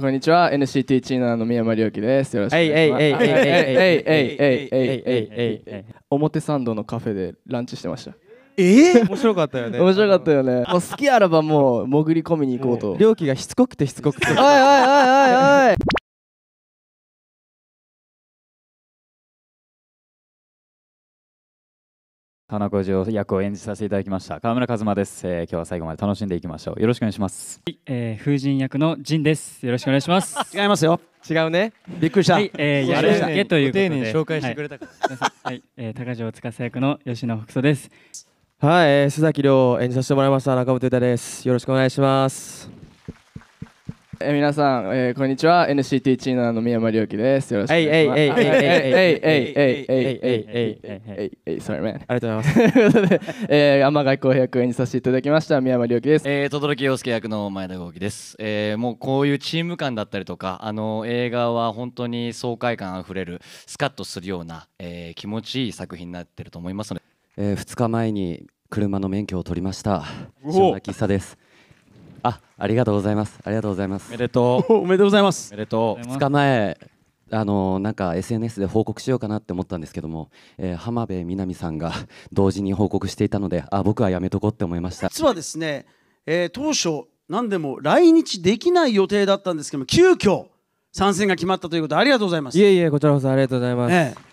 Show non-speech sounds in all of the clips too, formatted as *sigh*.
こんにちは NCT チーナーの宮間亮希ですよろしくお願いします表参道のカフェでランチしてましたえー、面白かったよね面白かったよねもう好きあらばもう潜り込みに行こうと亮輝がしつこくてしつこくておいおいおいおいおい田中城役を演じさせていただきました川村一馬です、えー、今日は最後まで楽しんでいきましょうよろしくお願いします、はい、えー、風神役の陣ですよろしくお願いします *laughs* 違いますよ違うねびっくりした、はい、えー、やるだけという丁寧に紹介してくれたから、はいはい、えー、高城司役の吉野北斗ですはい、えー、須崎亮演じさせてもらいました中本太ですよろしくお願いしますえ皆さん、えー、こんにちは NCT チーナーの宮山亮輝ですよろしくお願いしますえいえいえいえいえいえいえいえいえいえいえいえいえい sorry man ありがとうございますということで、え天外公役演じさせていただきました宮山亮輝ですえー、轟洋介役の前田豪輝ですえー、もうこういうチーム感だったりとかあの映画は本当に爽快感あふれるスカッとするような、えー、気持ちいい作品になってると思いますので、えー、2日前に車の免許を取りました塩田喫茶ですあ、ありがとうございます。ありがとうございます。おめでとう。おめでとうございます。おめでとう。2日前、あのなんか SNS で報告しようかなって思ったんですけども、えー、浜辺美波さんが *laughs* 同時に報告していたのであ僕はやめとこうって思いました実はですね、えー、当初何でも来日できない予定だったんですけども急遽参戦が決まったということありがとうございますいえいえこちらこそありがとうございます、ええ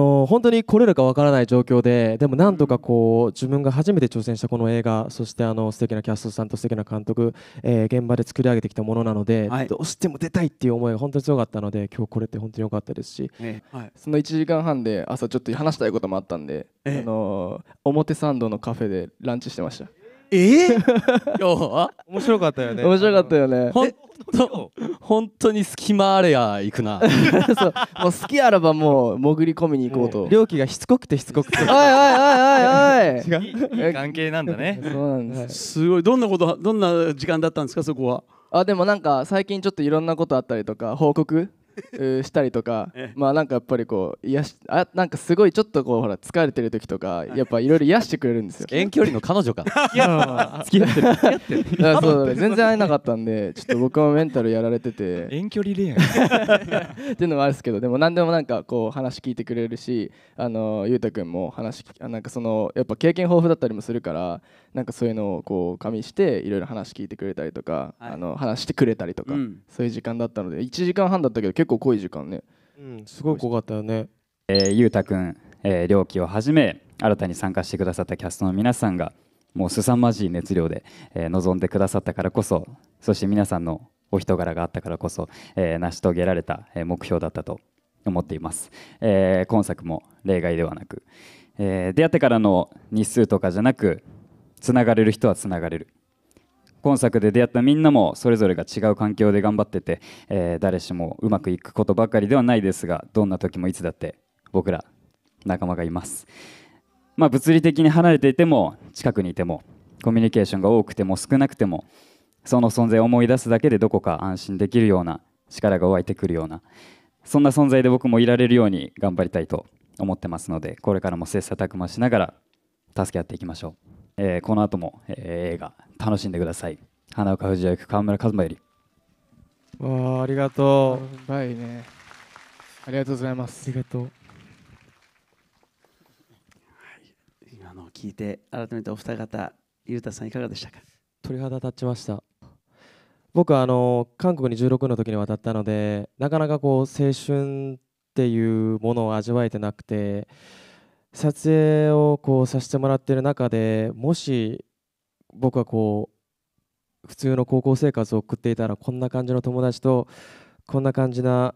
本当に来れるかわからない状況ででもなんとかこう自分が初めて挑戦したこの映画そしてあの素敵なキャストさんと素敵な監督、えー、現場で作り上げてきたものなので、はい、どうしても出たいっていう思いが本当に強かったので今日これって本当に良かったですし、はい、その1時間半で朝ちょっと話したいこともあったんで、え、あの表参道のカフェでランチしてました。えー、よ *laughs* 面白かったよね面白かったよね本当本当に隙間あれや行くな *laughs* そうもう好きあらばもう潜り込みに行こうと料金がしつこくてしつこくておいおいおいおいおい違う関係なんだね *laughs* そうなんです、すごいどんなことどんな時間だったんですかそこはあでもなんか最近ちょっといろんなことあったりとか報告したりとか、まあなんかやっぱりこう癒しあなんかすごいちょっとこうほら疲れてる時とかやっぱいろいろ癒してくれるんですよ遠距離の彼女か付き合ってる付き合ってるそう全然会えなかったんでちょっと僕もメンタルやられてて遠距離恋愛 *laughs* っていうのもあるんですけどでも何でもなんかこう話聞いてくれるしあのゆうたくんも話あなんかそのやっぱ経験豊富だったりもするからなんかそういうのをこう加味していろいろ話聞いてくれたりとか、はい、あの話してくれたりとか、うん、そういう時間だったので一時間半だったけど結構構濃い時間ねうんすごい濃かったよねえー、ゆうたくん、えー、りょうきをはじめ新たに参加してくださったキャストの皆さんがもう凄まじい熱量で、えー、臨んでくださったからこそそして皆さんのお人柄があったからこそ、えー、成し遂げられた目標だったと思っています、えー、今作も例外ではなく、えー、出会ってからの日数とかじゃなくつながれる人はつながれる今作で出会ったみんなもそれぞれが違う環境で頑張ってて、えー、誰しもうまくいくことばかりではないですがどんな時もいつだって僕ら仲間がいます、まあ、物理的に離れていても近くにいてもコミュニケーションが多くても少なくてもその存在を思い出すだけでどこか安心できるような力が湧いてくるようなそんな存在で僕もいられるように頑張りたいと思ってますのでこれからも切磋琢磨しながら助け合っていきましょう。えー、この後も、えー、映画楽しんでください花岡藤役川村一馬よりわあありがとうバいねありがとうございますありがとう、はい、今の聞いて改めてお二方ゆうたさんいかがでしたか鳥肌立ちました僕はあの韓国に16の時に渡ったのでなかなかこう青春っていうものを味わえてなくて撮影をこうさせてもらってる中でもし僕はこう普通の高校生活を送っていたらこんな感じの友達とこんな感じな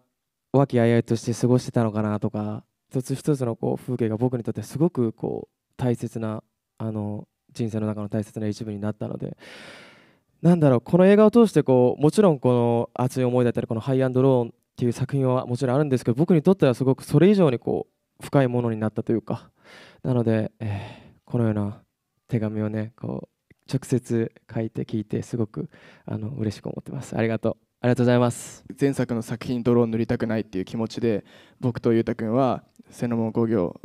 和気あいあいとして過ごしてたのかなとか一つ一つのこう風景が僕にとってすごくこう大切なあの人生の中の大切な一部になったので。なんだろうこの映画を通してこうもちろんこの熱い思いだったりこのハイアンドローンっていう作品はもちろんあるんですけど僕にとってはすごくそれ以上にこう深いものになったというかなので、えー、このような手紙をねこう直接書いて聞いてすごくあの嬉しく思ってますありがとうありがとうございます前作の作品「泥を塗りたくない」っていう気持ちで僕と裕太君は瀬野門5行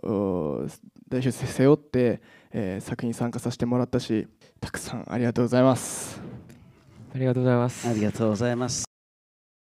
代表世背負って、えー、作品参加させてもらったしたくさんありがとうございますありがとうございますありがとうございます